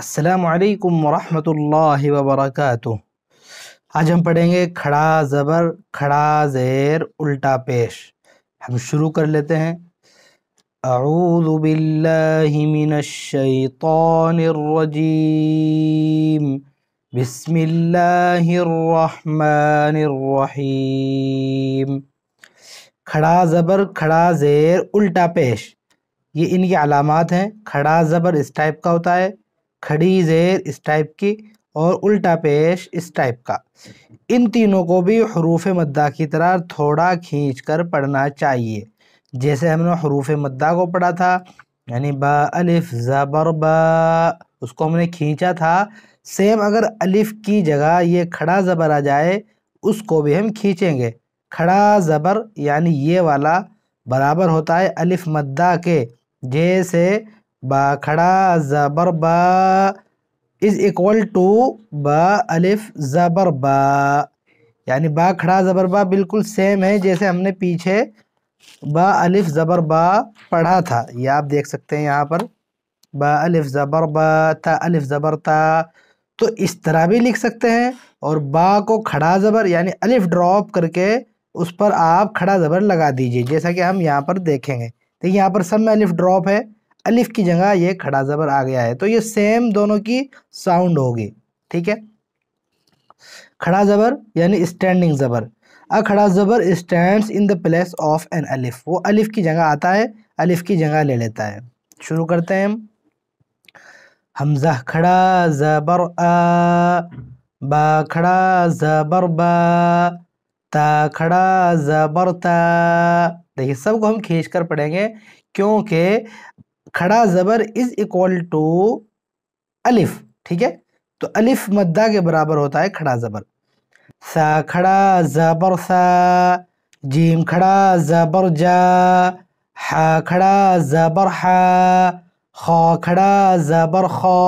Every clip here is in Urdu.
السلام علیکم ورحمۃ اللہ وبرکاتہ آج ہم پڑھیں گے کھڑا زبر کھڑا زیر الٹا پیش ہم شروع کر لیتے ہیں اعوذ باللہ من الشیطان الرجیم بسم اللہ الرحمن الرحیم کھڑا زبر کھڑا زیر الٹا پیش یہ ان کی علامات ہیں کھڑا زبر اس ٹائپ کا ہوتا ہے کھڑی زیر اس ٹائپ کی اور الٹا پیش اس ٹائپ کا ان تینوں کو بھی حروف مدہ کی طرح تھوڑا کھینچ کر پڑھنا چاہیے جیسے ہم نے حروف مدہ کو پڑھا تھا یعنی با الف زبر با اس کو ہم نے کھینچا تھا سیم اگر الف کی جگہ یہ کھڑا زبر آ جائے اس کو بھی ہم کھینچیں گے کھڑا زبر یعنی یہ والا برابر ہوتا ہے الف مدہ کے جیسے با کھڑا زبر با از اکول ٹو با الف زبر با یعنی با کھڑا زبر با بالکل سیم ہے جیسے ہم نے پیچھے با الف زبر با پڑھا تھا یہ آپ دیکھ سکتے ہیں یہاں پر با الف زبر با تا الف زبر تا تو اس طرح بھی لکھ سکتے ہیں اور با کو کھڑا زبر یعنی الف ڈراپ کر کے اس پر آپ کھڑا زبر لگا دیجئے جیسا کہ ہم یہاں پر دیکھیں گے دیکھیں یہاں پر سب میں الف ڈراپ ہے الف کی جگہ یہ کھڑا زبر آ گیا ہے تو یہ سیم دونوں کی ساؤنڈ ہوگی ٹھیک ہے کھڑا زبر یعنی زبر زبر اکھڑا ان پلیس آف این الف وہ الف کی جگہ آتا ہے الف کی جگہ لے لیتا ہے شروع کرتے ہیں ہم کھڑا زبر آ با کھڑا زبر با تا کھڑا زبر تا دیکھیے سب کو ہم کھینچ کر پڑھیں گے کیونکہ کھڑا زبر از اکول ٹو الف ٹھیک ہے تو الف مدہ کے برابر ہوتا ہے کھڑا زبر سا کھڑا زبر سا جیم کھڑا زبر جا ہا کھڑا زبر ہا خا کھڑا زبر خا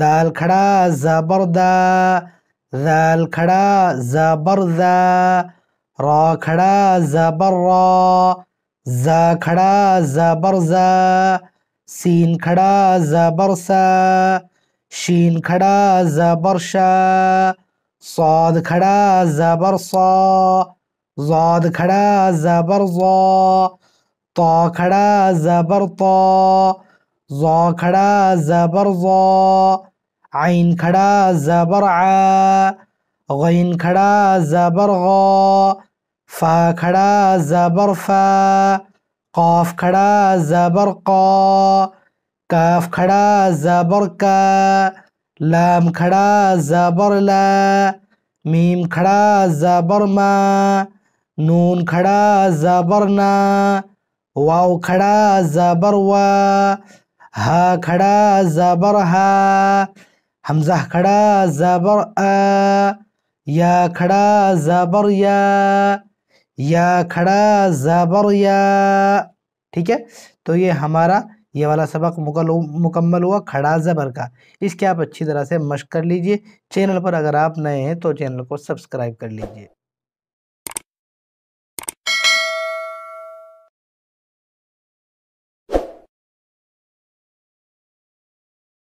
دال کھڑا زبر دا ذال کھڑا زبر ذا را کھڑا زبر را زا खड़ा زبر برزا سین खड़ा زبر برسا شین खड़ा زبر برشا صاد खड़ा زبر صا زاد खड़ा زبر برزا تا खड़ा زبر برطا زا खड़ा زبر برزا عين खड़ा زبر برعا غين खड़ा زبر برغا فا کھڑا زبر فا قاف کھڑا زبر قا کاف کھڑا زبر کا لام کھڑا زبر لا میم کھڑا زبر ما نون کھڑا زبر نا واو کھڑا زبر وا ها کھڑا زبر ها همزه کھڑا زبر ا یا کھڑا زبر یا یا کھڑا زبر یا ٹھیک ہے تو یہ ہمارا یہ والا سبق مکمل ہوا کھڑا زبر کا اس کے آپ اچھی طرح سے مشق کر لیجئے چینل پر اگر آپ نئے ہیں تو چینل کو سبسکرائب کر لیجئے